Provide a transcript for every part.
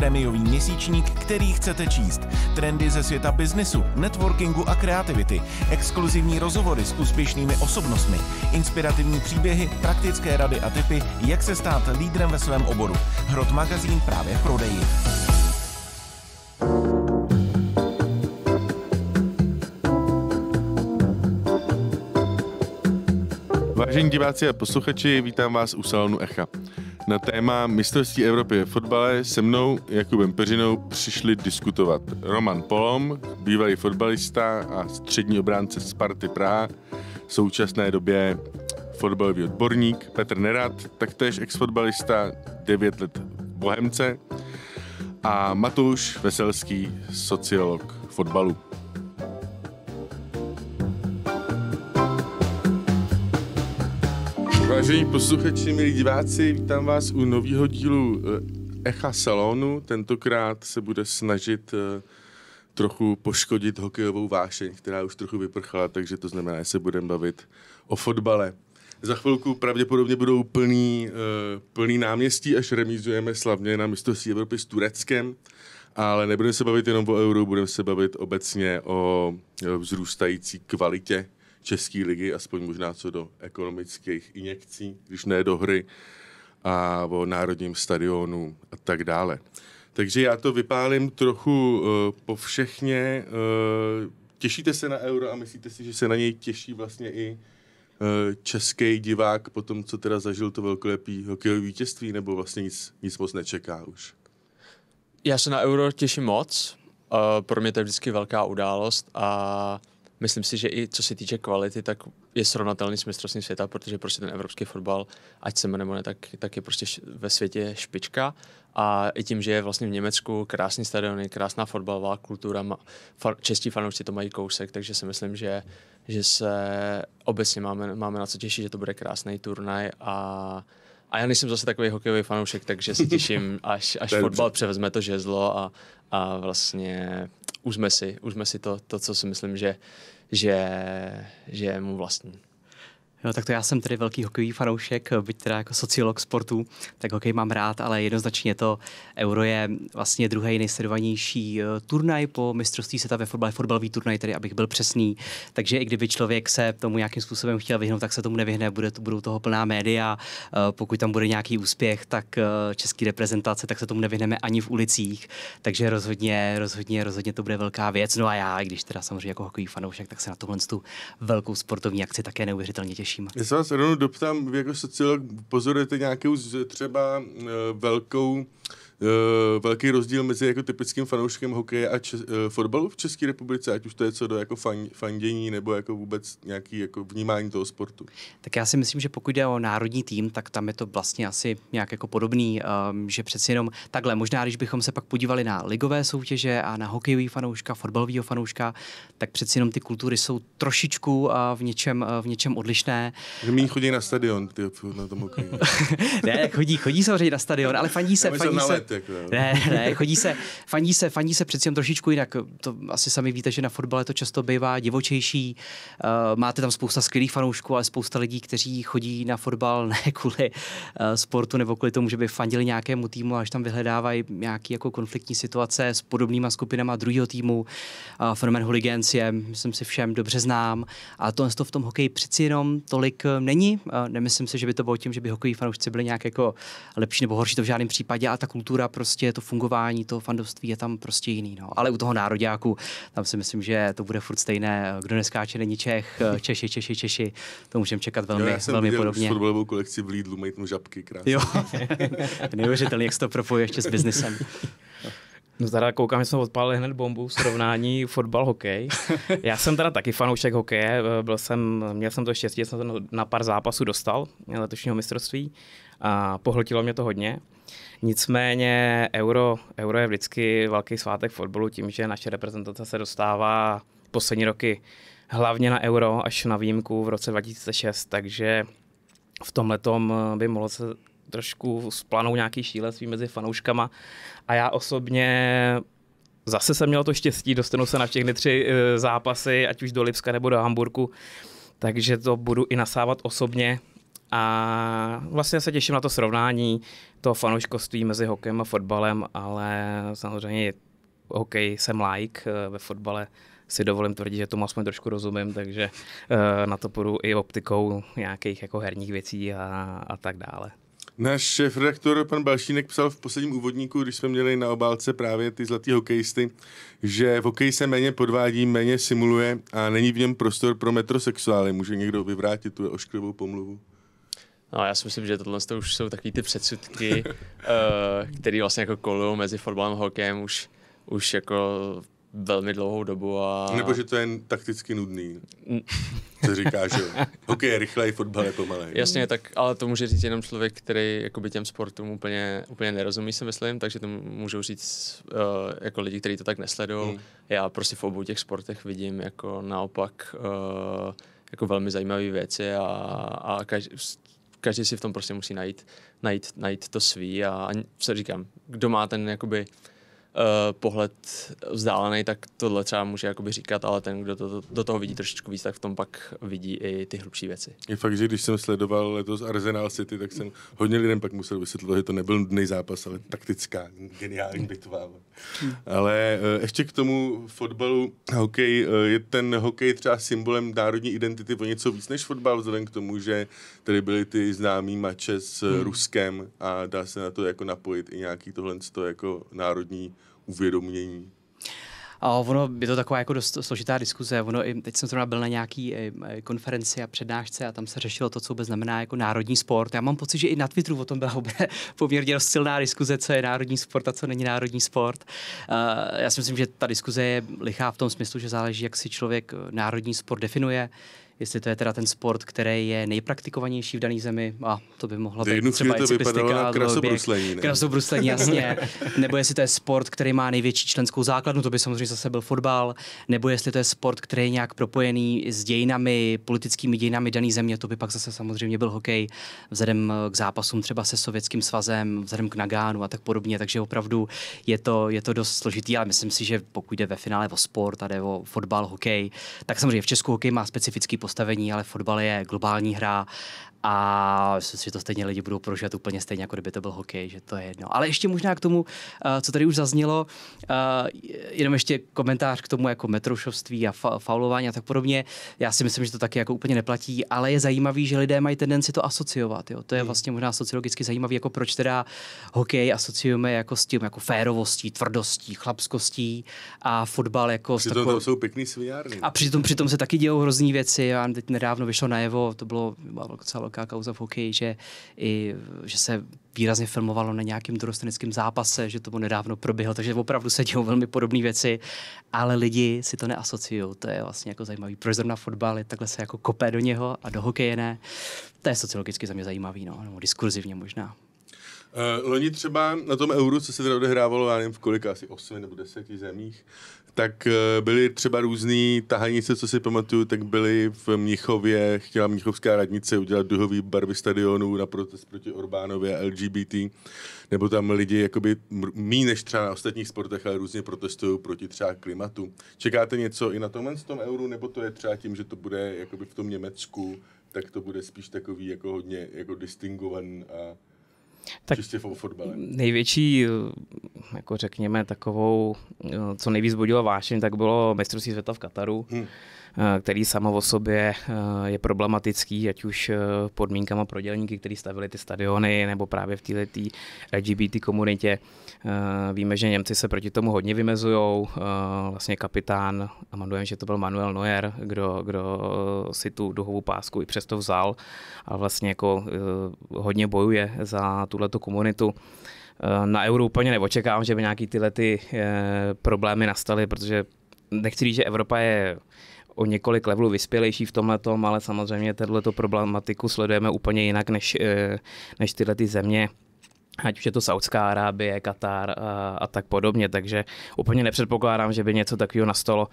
prémiový měsíčník, který chcete číst. Trendy ze světa biznesu, networkingu a kreativity, exkluzivní rozhovory s úspěšnými osobnostmi, inspirativní příběhy, praktické rady a tipy, jak se stát lídrem ve svém oboru. Hrot magazín právě v prodeji. Vážení diváci a posluchači, vítám vás u salonu Echa na téma mistrovství Evropy v fotbale se mnou, Jakubem Peřinou, přišli diskutovat Roman Polom, bývalý fotbalista a střední obránce Sparty Praha, v současné době fotbalový odborník Petr Nerad, taktéž exfotbalista, 9 let Bohemce a Matouš Veselský, sociolog fotbalu. Vážení posluchači, milí diváci, vítám vás u nového dílu eh, Echa Salonu. Tentokrát se bude snažit eh, trochu poškodit hokejovou vášeň, která už trochu vyprchala, takže to znamená, že se budeme bavit o fotbale. Za chvilku pravděpodobně budou plný, eh, plný náměstí, až remízujeme slavně na mistrovství Evropy s Tureckem. Ale nebudeme se bavit jenom o euru, budeme se bavit obecně o vzrůstající kvalitě České ligy, aspoň možná co do ekonomických injekcí, když ne do hry a o národním stadionu a tak dále. Takže já to vypálím trochu uh, eh, všechně. Uh, eh, těšíte se na euro a myslíte si, že se na něj těší vlastně i uh, český divák po tom, co teda zažil to velkolepý hokejové vítězství, nebo vlastně nic, nic moc nečeká už? Já se na euro těším moc. Uh, pro mě to je vždycky velká událost a myslím si, že i co se týče kvality, tak je srovnatelný s mistrovstvím světa, protože prostě ten evropský fotbal, ať se nebo ne, tak, tak je prostě ve světě špička. A i tím, že je vlastně v Německu krásný stadion, krásná fotbalová kultura, čestí fanoušci to mají kousek, takže si myslím, že, že se obecně máme, máme na co těšit, že to bude krásný turnaj a a já nejsem zase takový hokejový fanoušek, takže se těším, až, až fotbal převezme to žezlo a, a vlastně užme si, užme si to, to, co si myslím, že, že, že je mu vlastní. Jo, tak to já jsem tedy velký hokejový fanoušek, byť teda jako sociolog sportu, tak hokej mám rád, ale jednoznačně to Euro je vlastně druhý nejsledovanější eh, turnaj po mistrovství světa ve fotbale, fotbalový turnaj, tedy abych byl přesný. Takže i kdyby člověk se tomu nějakým způsobem chtěl vyhnout, tak se tomu nevyhne, bude, budou toho plná média. Eh, pokud tam bude nějaký úspěch, tak eh, český reprezentace, tak se tomu nevyhneme ani v ulicích. Takže rozhodně, rozhodně, rozhodně to bude velká věc. No a já, když teda samozřejmě jako hokejový fanoušek, tak se na tuhle tu velkou sportovní akci také neuvěřitelně těším těším. Já se vás rovnou doptám, vy jako sociolog pozorujete nějakou třeba eh, velkou uh, velký rozdíl mezi jako typickým fanouškem hokeje a čes, uh, fotbalu v České republice, ať už to je co do jako fan, fandění nebo jako vůbec nějaký jako vnímání toho sportu? Tak já si myslím, že pokud jde o národní tým, tak tam je to vlastně asi nějak jako podobný, um, že přeci jenom takhle, možná když bychom se pak podívali na ligové soutěže a na hokejový fanouška, fotbalového fanouška, tak přeci jenom ty kultury jsou trošičku uh, v, něčem, uh, v něčem odlišné. Že chodí na stadion, ty, na tom hokeji. ne, chodí, chodí samozřejmě na stadion, ale fandí se, fandí se, tak ne. No. ne, ne, chodí se, fandí se, fandí se přeci jen trošičku jinak. To asi sami víte, že na fotbale to často bývá divočejší. Uh, máte tam spousta skvělých fanoušků, ale spousta lidí, kteří chodí na fotbal ne kvůli uh, sportu nebo kvůli tomu, že by fandili nějakému týmu, až tam vyhledávají nějaké jako konfliktní situace s podobnýma skupinama druhého týmu. Uh, fenomen hooligans je, myslím si, všem dobře znám. A to, to v tom hokeji přeci jenom tolik není. Uh, nemyslím si, že by to bylo tím, že by hokejí fanoušci byli nějak jako lepší nebo horší, to v žádném případě. A ta kultura kultura prostě, to fungování toho fandovství je tam prostě jiný. No. Ale u toho nároďáku, tam si myslím, že to bude furt stejné. Kdo neskáče, není Čech, Češi, Češi, Češi. To můžeme čekat velmi, jo, já jsem velmi podobně. Já fotbalovou kolekci v Lidlu, mají tam žabky krásně. Jo, neuvěřitelný, jak se to propojuje ještě s biznesem. No teda koukám, že jsme odpálili hned bombu v srovnání fotbal, hokej. Já jsem teda taky fanoušek hokeje, eh, byl jsem, měl jsem to štěstí, že jsem to na pár zápasů dostal eh, letošního mistrovství a pohltilo mě to hodně. Nicméně euro, euro je vždycky velký svátek fotbalu tím, že naše reprezentace se dostává poslední roky hlavně na euro až na výjimku v roce 2006, takže v tom letom eh, by mohlo se trošku splanou nějaký šílenství mezi fanouškama a já osobně zase jsem měl to štěstí, dostanu se na všechny tři eh, zápasy, ať už do Lipska nebo do Hamburku, takže to budu i nasávat osobně a vlastně se těším na to srovnání toho fanouškoství mezi hokejem a fotbalem, ale samozřejmě hokej jsem like, eh, ve fotbale si dovolím tvrdit, že tomu aspoň trošku rozumím, takže eh, na to půjdu i optikou nějakých jako herních věcí a, a tak dále. Náš šéf redaktor pan Balšínek psal v posledním úvodníku, když jsme měli na obálce právě ty zlatý hokejisty, že v hokeji se méně podvádí, méně simuluje a není v něm prostor pro metrosexuály. Může někdo vyvrátit tu ošklivou pomluvu? No, já si myslím, že tohle to už jsou takové ty předsudky, uh, eh, které vlastně jako kolují mezi fotbalem a hokejem už, už jako velmi dlouhou dobu. A... Nebo že to je takticky nudný. Co říká, že hokej je rychlej, fotbal je pomalej. Jasně, tak, ale to může říct jenom člověk, který jakoby těm sportům úplně, úplně nerozumí, si myslím, takže to můžou říct uh, jako lidi, kteří to tak nesledují. Hmm. Já prostě v obou těch sportech vidím jako naopak uh, jako velmi zajímavé věci a, a každý, každý si v tom prostě musí najít, najít, najít to svý a, a co říkám, kdo má ten jakoby Eh, pohled vzdálený, tak tohle třeba může jakoby říkat, ale ten, kdo to, to, do toho vidí trošičku víc, tak v tom pak vidí i ty hlubší věci. Je fakt, že když jsem sledoval letos Arsenal City, tak jsem hodně lidem pak musel vysvětlit, že to nebyl nudný zápas, ale taktická, geniální bitva. Ale eh, ještě k tomu fotbalu, hokej, eh, je ten hokej třeba symbolem národní identity o něco víc než fotbal, vzhledem k tomu, že tady byly ty známý mače s hmm. Ruskem a dá se na to jako napojit i nějaký tohle jako národní uvědomění? A ono je to taková jako dost složitá diskuze. Ono i, teď jsem zrovna byl na nějaký eh, eh, konferenci a přednášce a tam se řešilo to, co vůbec znamená jako národní sport. Já mám pocit, že i na Twitteru o tom byla poměrně dost silná diskuze, co je národní sport a co není národní sport. Eh, já si myslím, že ta diskuze je lichá v tom smyslu, že záleží, jak si člověk národní sport definuje jestli to je teda ten sport, který je nejpraktikovanější v dané zemi, a to by mohla být třeba i cyklistika, krasobruslení, ne? krasobruslení, jasně, nebo jestli to je sport, který má největší členskou základnu, to by samozřejmě zase byl fotbal, nebo jestli to je sport, který je nějak propojený s dějinami, politickými dějinami dané země, to by pak zase samozřejmě byl hokej, vzhledem k zápasům třeba se Sovětským svazem, vzhledem k Nagánu a tak podobně, takže opravdu je to, je to dost složitý, ale myslím si, že pokud jde ve finále o sport a jde o fotbal, hokej, tak samozřejmě v Česku hokej má specifický post postavení, ale fotbal je globální hra a myslím si, že to stejně lidi budou prožívat úplně stejně, jako kdyby to byl hokej, že to je jedno. Ale ještě možná k tomu, eh, co tady už zaznělo, eh, jenom ještě komentář k tomu jako metroušovství a faulování a tak podobně. Já si myslím, že to taky jako úplně neplatí, ale je zajímavý, že lidé mají tendenci to asociovat. Jo? To je hmm. vlastně možná sociologicky zajímavý, jako proč teda hokej asociujeme jako s tím jako férovostí, tvrdostí, chlapskostí a fotbal jako přitom s takovou... tam jsou pěkný sviárny. A přitom, přitom se taky dějou hrozný věci. Já teď nedávno vyšlo najevo, to bylo celo velká kauza v hokeji, že, i, že se výrazně filmovalo na nějakém dorosteneckém zápase, že to nedávno proběhlo, takže opravdu se dějou velmi podobné věci, ale lidi si to neasociují. To je vlastně jako zajímavý. Proč zrovna fotbal je takhle se jako kopé do něho a do hokeje ne? To je sociologicky za mě zajímavý, no, nebo diskurzivně možná. Uh, loni třeba na tom euru, co se teda odehrávalo, já nevím, v kolika, asi 8 nebo 10 zemích, tak eh, byly třeba různé tahanice, co si pamatuju, tak byly v Mnichově, chtěla Mnichovská radnice udělat duhový barvy stadionů na protest proti Orbánově a LGBT, nebo tam lidi jakoby mí než třeba na ostatních sportech, ale různě protestují proti třeba klimatu. Čekáte něco i na tomhle z tom euru, nebo to je třeba tím, že to bude jakoby v tom Německu, tak to bude spíš takový jako hodně jako distingovaný a tak Čistě fotbale. Největší, jako řekněme, takovou, co nejvíc budilo vášeň, tak bylo mistrovství světa v Kataru. Hmm. Eh, který samo o sobě eh, je problematický, ať už eh, podmínkama pro dělníky, kteří stavili ty stadiony, nebo právě v této LGBT komunitě. Víme, že Němci se proti tomu hodně vymezují. Vlastně kapitán, a manujem, že to byl Manuel Neuer, kdo, kdo si tu duhovou pásku i přesto vzal a vlastně jako hodně bojuje za tuto komunitu. Na euro úplně neočekávám, že by nějaký tyhle ty problémy nastaly, protože nechci říct, že Evropa je o několik levelů vyspělejší v tomhle, ale samozřejmě tohleto problematiku sledujeme úplně jinak než, eh, než tyhle ty země ať už je to Saudská Arábie, Katar a, eh, a tak podobně, takže úplně nepředpokládám, že by něco takového nastalo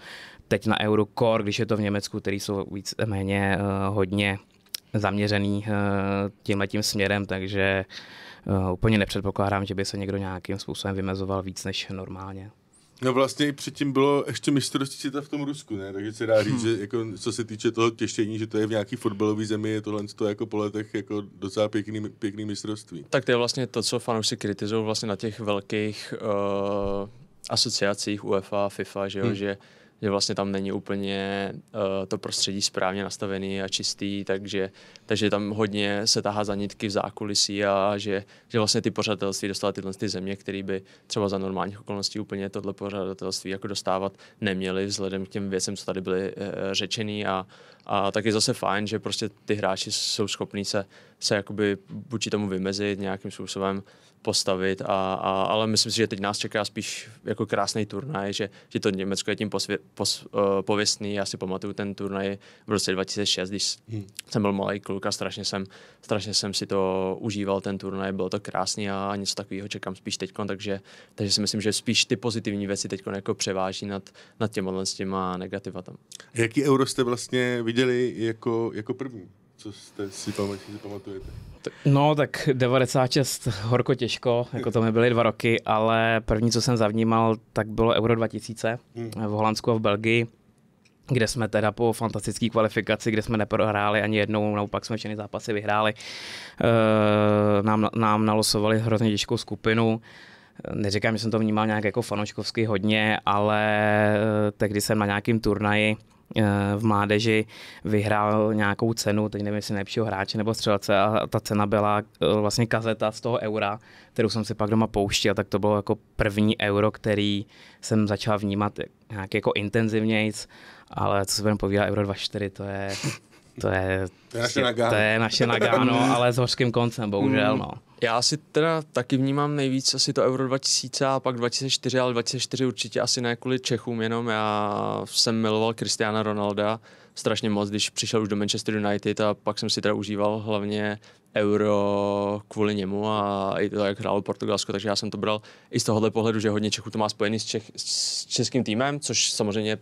teď na Eurocore, když je to v Německu, který jsou víc méně uh, eh, hodně zaměřený uh, tím směrem, takže uh, úplně nepředpokládám, že by se někdo nějakým způsobem vymezoval víc než normálně. No vlastně i předtím bylo ještě mistrovství světa v tom Rusku, ne? Takže se dá říct, hmm. že jako, co se týče toho těšení, že to je v nějaký fotbalové zemi, je tohle to jako po letech jako docela pěkný, pěkný mistrovství. Tak to je vlastně to, co fanoušci kritizují vlastně na těch velkých uh, asociacích UEFA, FIFA, že jo, hmm. že že vlastně tam není úplně uh, to prostředí správně nastavený a čistý, takže, takže tam hodně se tahá za nitky v zákulisí a že, že vlastně ty pořadatelství dostala tyhle ty země, které by třeba za normálních okolností úplně tohle pořadatelství jako dostávat neměli vzhledem k těm věcem, co tady byly uh, řečený a, a tak je zase fajn, že prostě ty hráči jsou schopní se, se jakoby vůči tomu vymezit nějakým způsobem postavit, a, a, ale myslím si, že teď nás čeká spíš jako krásný turnaj, že, že to Německo je tím posvě, pos, uh, pověstný. Já si pamatuju ten turnaj v roce 2006, když hmm. jsem byl malý kluk a strašně jsem, strašně jsem si to užíval, ten turnaj, bylo to krásný a něco takového čekám spíš teď, takže, takže si myslím, že spíš ty pozitivní věci teď jako převáží nad, nad těma, s těma tam. Jaký euro jste vlastně viděli jako, jako první? Co jste si, pamat, si pamatujete? No, tak 96 horko těžko, jako to mi byly dva roky, ale první, co jsem zavnímal, tak bylo Euro 2000 hmm. v Holandsku a v Belgii kde jsme teda po fantastické kvalifikaci, kde jsme neprohráli ani jednou, naopak jsme všechny zápasy vyhráli, eh, nám, nám nalosovali hrozně těžkou skupinu. Neříkám, že jsem to vnímal nějak jako fanoškovsky hodně, ale eh, tehdy jsem na nějakém turnaji Eh, v mládeži vyhrál nějakou cenu, teď nevím, jestli nejlepšího hráče nebo střelce a ta cena byla eh, vlastně kazeta z toho eura, kterou jsem si pak doma pouštěl, tak to bylo jako první euro, který jsem začal vnímat nějak jako intenzivnějc, ale co se budeme povídat, euro 24, to je to je, to je naše nagáno, ale s hořkým koncem, bohužel. Hmm. No. Já si teda taky vnímám nejvíc asi to Euro 2000 a pak 2004, ale 2004 určitě asi ne kvůli Čechům jenom. Já jsem miloval Kristiana Ronalda strašně moc, když přišel už do Manchester United a pak jsem si teda užíval hlavně Euro kvůli němu a i to, jak hrálo Portugalsko, takže já jsem to bral i z tohohle pohledu, že hodně Čechů to má spojený s, Čech, s českým týmem, což samozřejmě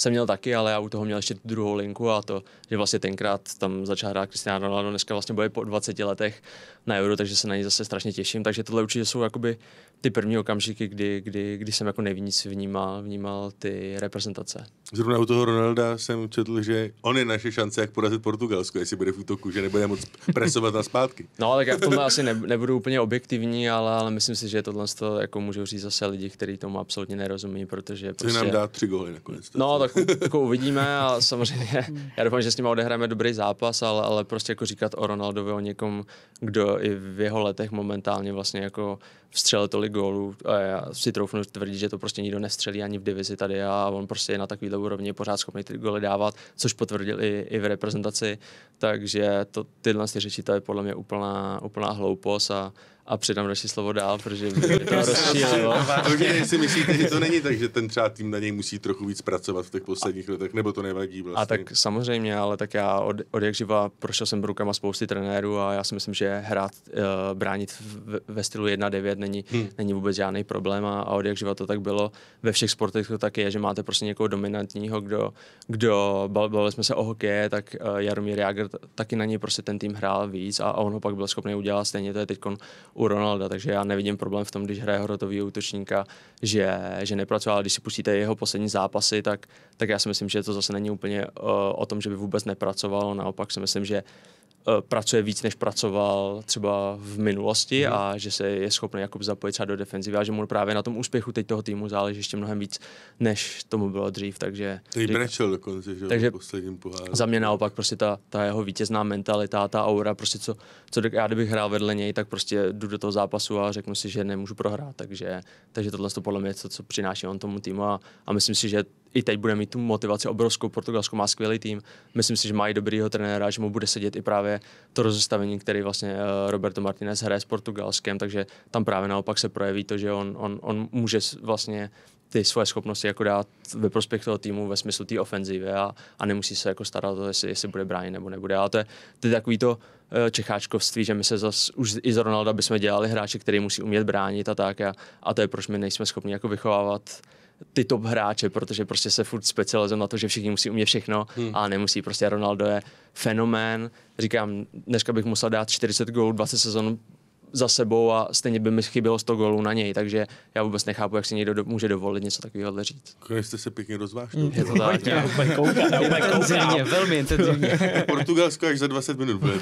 jsem měl taky, ale já u toho měl ještě tu druhou linku a to, že vlastně tenkrát tam začal hrát Cristiano Ronaldo, dneska vlastně bude po 20 letech na Euro, takže se na ní zase strašně těším. Takže tohle určitě jsou jakoby ty první okamžiky, kdy, kdy, kdy jsem jako nejvíc vnímal, vnímal ty reprezentace. Zrovna u toho Ronalda jsem četl, že on je naše šance, jak porazit Portugalsko, jestli bude v útoku, že nebude moc presovat na zpátky. No, tak já v tom asi ne, nebudu úplně objektivní, ale, ale myslím si, že tohle to jako můžou říct zase lidi, kteří tomu absolutně nerozumí, protože prostě... Co nám dá tři góly nakonec. No, tak tak jako uvidíme a samozřejmě já doufám, že s ním odehráme dobrý zápas, ale, ale prostě jako říkat o Ronaldovi, o někom, kdo i v jeho letech momentálně vlastně jako vstřelil tolik gólů a já si troufnu tvrdit, že to prostě nikdo nestřelí ani v divizi tady a on prostě je na takovýhle úrovni pořád schopný ty góly dávat, což potvrdil i, i v reprezentaci, takže to, tyhle řeči to je podle mě úplná, úplná hloupost a a předám naše slovo dál, protože mě to rozšílilo. Ale si myslíte, že to není tak, že ten třeba tým na něj musí trochu víc pracovat v těch posledních letech, nebo to nevadí vlastně? A tak samozřejmě, ale tak já od, od jak živa prošel jsem rukama spousty trenérů a já si myslím, že hrát, uh, bránit v, ve stylu 1-9 není, hmm. není vůbec žádný problém a, a od jak živa to tak bylo. Ve všech sportech to tak je, že máte prostě někoho dominantního, kdo, kdo bavili jsme se o hokeje, tak uh, Jaromír Jager taky na něj prostě ten tým hrál víc a, a on ho pak byl schopný udělat stejně, to je teď u Ronalda, takže já nevidím problém v tom, když hraje hrotový útočníka, že, že nepracoval, ale když si pustíte jeho poslední zápasy, tak, tak já si myslím, že to zase není úplně uh, o tom, že by vůbec nepracoval, naopak si myslím, že Eh, pracuje víc, než pracoval třeba v minulosti mm. a že se je schopný jako zapojit třeba do defenzivy a že mu právě na tom úspěchu teď toho týmu záleží ještě mnohem víc, než tomu bylo dřív, takže... Teď řík, brečel dokonce, že takže posledním poháru. Za mě naopak prostě ta, ta jeho vítězná mentalita, ta aura, prostě co, co já kdybych hrál vedle něj, tak prostě jdu do toho zápasu a řeknu si, že nemůžu prohrát, takže, takže tohle to podle mě je to, co přináší on tomu týmu a, a myslím si, že i teď bude mít tu motivaci obrovskou. Portugalsko má skvělý tým. Myslím si, že mají dobrýho trenéra, že mu bude sedět i právě to rozestavení, který vlastně eh, Roberto Martinez hraje s Portugalskem, takže tam právě naopak se projeví to, že on, on, on může vlastně ty svoje schopnosti jako dát ve prospěch toho týmu ve smyslu té ofenzivy a, a nemusí se jako starat o to, jestli, jestli bude bránit nebo nebude. Ale to je, to je takový to eh, čecháčkovství, že my se zas už i z Ronalda bychom dělali hráče, který musí umět bránit a tak a, a to je proč my nejsme schopni jako vychovávat uh, ty top hráče, protože prostě se furt specializujeme na to, že všichni musí umět všechno hmm. a nemusí. Prostě Ronaldo je fenomén. Říkám, dneska bych musel dát 40 gólů, 20 sezon za sebou a stejně by mi chybělo 100 gólů na něj, takže já vůbec nechápu, jak si někdo do, může dovolit něco takového říct. Když jste se pěkně rozvážili. Mm. Je to tak. Je úplně velmi intenzivně. Portugalsko až za 20 minut bude.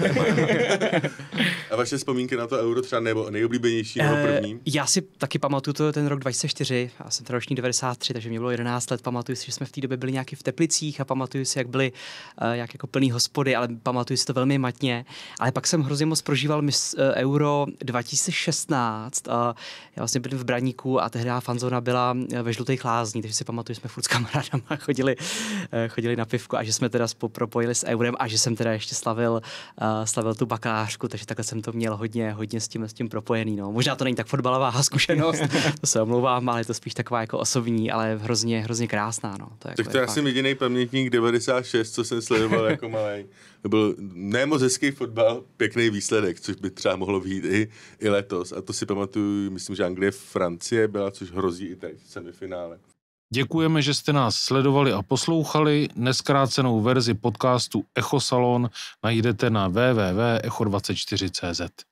a vaše vzpomínky na to euro třeba nebo nejoblíbenější nebo eh, první? Já si taky pamatuju to ten rok 2004, já jsem roční 93, takže mě bylo 11 let, pamatuju si, že jsme v té době byli nějaký v Teplicích a pamatuju si, jak byly eh, jak jako plný hospody, ale pamatuju si to velmi matně. Ale pak jsem hrozně moc prožíval mis, eh, euro 2016, já vlastně byl v Braníku a tehdy fanzona byla eh, ve žlutých lázní, takže si pamatuju, že jsme furt s kamarádama chodili, eh, chodili na pivku a že jsme teda propojili s eurem a že jsem teda ještě slavil, eh, slavil tu bakalářku, takže takhle jsem to měl hodně, hodně s tím, s tím propojený. No. Možná to není tak fotbalová zkušenost, to se omlouvám, ale je to spíš taková jako osobní, ale hrozně, hrozně krásná. No. To je tak jako to je asi jsem jediný pamětník 96, co jsem sledoval jako malý. To byl nemoc hezký fotbal, pěkný výsledek, což by třeba mohlo být i, i letos. A to si pamatuju, myslím, že Anglie, Francie byla, což hrozí i teď v semifinále. Děkujeme, že jste nás sledovali a poslouchali. Neskrácenou verzi podcastu Echo Salon najdete na www.echo24.cz.